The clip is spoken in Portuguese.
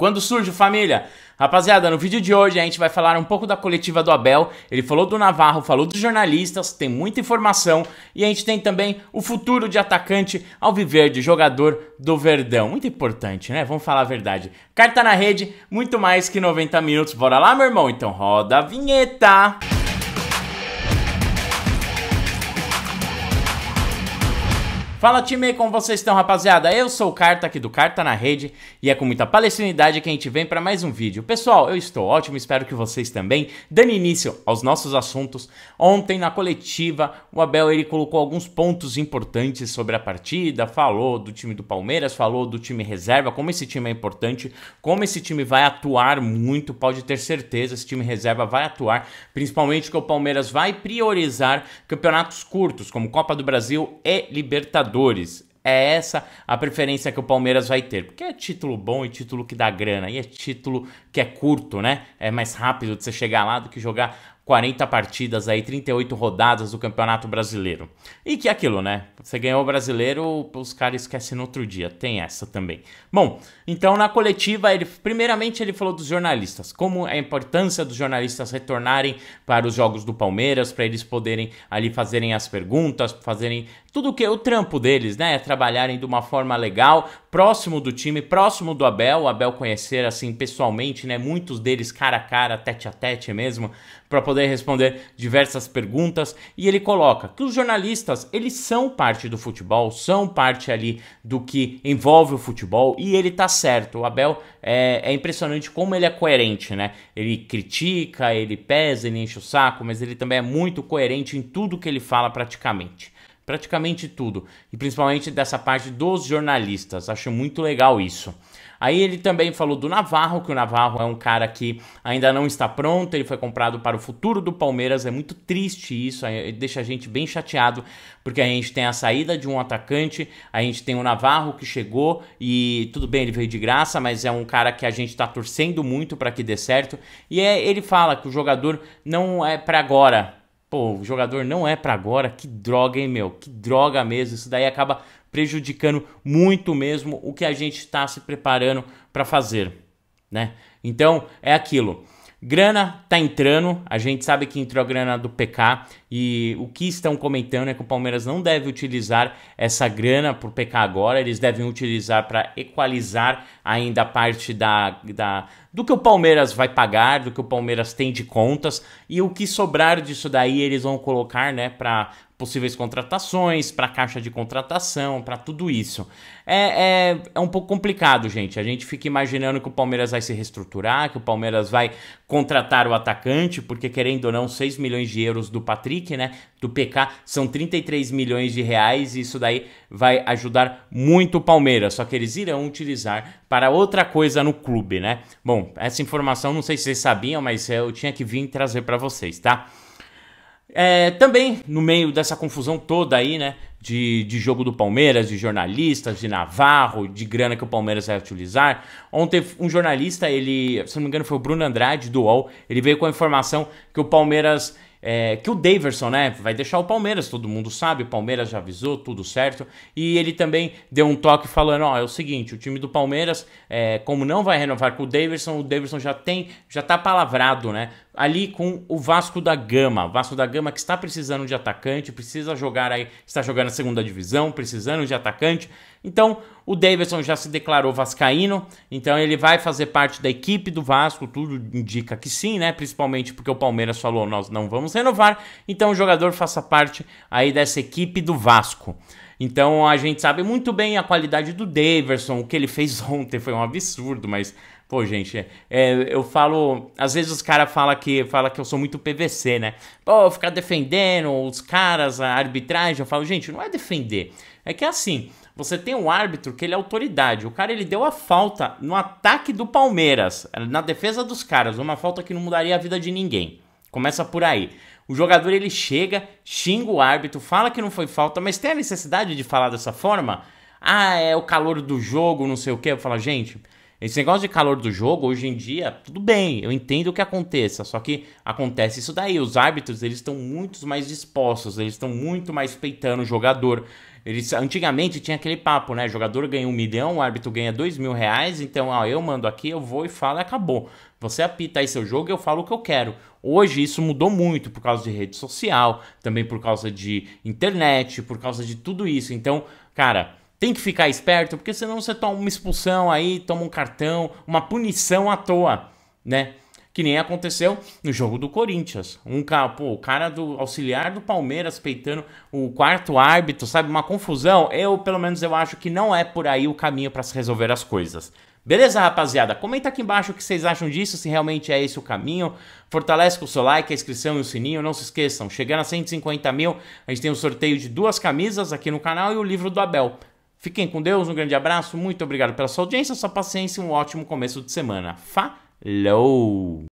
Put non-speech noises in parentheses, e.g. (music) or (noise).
Quando surge família? Rapaziada, no vídeo de hoje a gente vai falar um pouco da coletiva do Abel. Ele falou do Navarro, falou dos jornalistas, tem muita informação e a gente tem também o futuro de atacante alviverde, jogador do Verdão. Muito importante, né? Vamos falar a verdade. Carta na rede, muito mais que 90 minutos. Bora lá, meu irmão? Então roda a vinheta. Música Fala time, como vocês estão rapaziada? Eu sou o Carta aqui do Carta na Rede e é com muita palestinidade que a gente vem para mais um vídeo. Pessoal, eu estou ótimo, espero que vocês também. Dando início aos nossos assuntos, ontem na coletiva o Abel ele colocou alguns pontos importantes sobre a partida, falou do time do Palmeiras, falou do time reserva, como esse time é importante, como esse time vai atuar muito, pode ter certeza, esse time reserva vai atuar, principalmente que o Palmeiras vai priorizar campeonatos curtos, como Copa do Brasil e Libertadores. Libertadores. É essa a preferência que o Palmeiras vai ter, porque é título bom e título que dá grana, e é título que é curto, né? É mais rápido de você chegar lá do que jogar 40 partidas aí, 38 rodadas do Campeonato Brasileiro. E que é aquilo, né? Você ganhou o brasileiro, os caras esquecem no outro dia. Tem essa também. Bom, então na coletiva, ele primeiramente ele falou dos jornalistas, como é a importância dos jornalistas retornarem para os jogos do Palmeiras, para eles poderem ali fazerem as perguntas, fazerem tudo que é o trampo deles, né? trabalharem de uma forma legal, próximo do time, próximo do Abel, o Abel conhecer assim pessoalmente, né? Muitos deles cara a cara, tete a tete mesmo, para poder poder responder diversas perguntas e ele coloca que os jornalistas, eles são parte do futebol, são parte ali do que envolve o futebol e ele tá certo. O Abel é, é impressionante como ele é coerente, né? Ele critica, ele pesa, ele enche o saco, mas ele também é muito coerente em tudo que ele fala praticamente praticamente tudo, e principalmente dessa parte dos jornalistas. Acho muito legal isso. Aí ele também falou do Navarro, que o Navarro é um cara que ainda não está pronto, ele foi comprado para o futuro do Palmeiras, é muito triste isso, deixa a gente bem chateado, porque a gente tem a saída de um atacante, a gente tem o Navarro que chegou e tudo bem, ele veio de graça, mas é um cara que a gente está torcendo muito para que dê certo. E é, ele fala que o jogador não é para agora, pô, o jogador não é para agora, que droga, hein, meu? Que droga mesmo. Isso daí acaba prejudicando muito mesmo o que a gente está se preparando para fazer, né? Então, é aquilo. Grana tá entrando, a gente sabe que entrou a grana do PK e o que estão comentando é que o Palmeiras não deve utilizar essa grana pro PK agora, eles devem utilizar para equalizar ainda a parte da, da do que o Palmeiras vai pagar, do que o Palmeiras tem de contas e o que sobrar disso daí eles vão colocar, né, para possíveis contratações, para caixa de contratação, para tudo isso. É, é, é um pouco complicado, gente. A gente fica imaginando que o Palmeiras vai se reestruturar, que o Palmeiras vai contratar o atacante, porque querendo ou não, 6 milhões de euros do Patrick, né? Do PK, são 33 milhões de reais e isso daí vai ajudar muito o Palmeiras. Só que eles irão utilizar para outra coisa no clube, né? Bom, essa informação não sei se vocês sabiam, mas eu tinha que vir trazer para vocês, tá? É, também no meio dessa confusão toda aí, né? De, de jogo do Palmeiras, de jornalistas, de Navarro, de grana que o Palmeiras vai utilizar. Ontem um jornalista, ele, se não me engano, foi o Bruno Andrade do UOL, ele veio com a informação que o Palmeiras. É, que o Daverson, né, vai deixar o Palmeiras, todo mundo sabe, o Palmeiras já avisou, tudo certo, e ele também deu um toque falando, ó, é o seguinte, o time do Palmeiras, é, como não vai renovar com o Daverson, o Daverson já tem, já tá palavrado, né, ali com o Vasco da Gama. Vasco da Gama que está precisando de atacante, precisa jogar aí, está jogando a segunda divisão, precisando de atacante. Então, o Davidson já se declarou vascaíno, então ele vai fazer parte da equipe do Vasco, tudo indica que sim, né? Principalmente porque o Palmeiras falou, nós não vamos renovar, então o jogador faça parte aí dessa equipe do Vasco. Então a gente sabe muito bem a qualidade do Davidson, o que ele fez (laughs) ontem foi um absurdo, mas Pô, gente, é, eu falo. Às vezes os caras falam que, fala que eu sou muito PVC, né? Pô, ficar defendendo os caras, a arbitragem. Eu falo, gente, não é defender. É que é assim, você tem um árbitro que ele é autoridade. O cara ele deu a falta no ataque do Palmeiras, na defesa dos caras, uma falta que não mudaria a vida de ninguém. Começa por aí. O jogador ele chega, xinga o árbitro, fala que não foi falta, mas tem a necessidade de falar dessa forma? Ah, é o calor do jogo, não sei o quê. Eu falo, gente, esse negócio de calor do jogo, hoje em dia, tudo bem, eu entendo o que aconteça, só que acontece isso daí. Os árbitros, eles estão muito mais dispostos, eles estão muito mais peitando o jogador. Eles, antigamente tinha aquele papo, né? jogador ganha um milhão, o árbitro ganha dois mil reais, então, ó, eu mando aqui, eu vou e falo e acabou. Você apita aí seu jogo e eu falo o que eu quero. Hoje isso mudou muito por causa de rede social, também por causa de internet, por causa de tudo isso. Então, cara, tem que ficar esperto, porque senão você toma uma expulsão aí, toma um cartão, uma punição à toa, né? Que nem aconteceu no jogo do Corinthians. Um cara, pô, o cara do auxiliar do Palmeiras peitando o quarto árbitro, sabe? Uma confusão. Eu, pelo menos, eu acho que não é por aí o caminho para se resolver as coisas. Beleza, rapaziada? Comenta aqui embaixo o que vocês acham disso, se realmente é esse o caminho. Fortalece com o seu like, a inscrição e o sininho. Não se esqueçam, chegando a 150 mil, a gente tem um sorteio de duas camisas aqui no canal e o livro do Abel. Fiquem com Deus, um grande abraço, muito obrigado pela sua audiência, sua paciência e um ótimo começo de semana. Falou!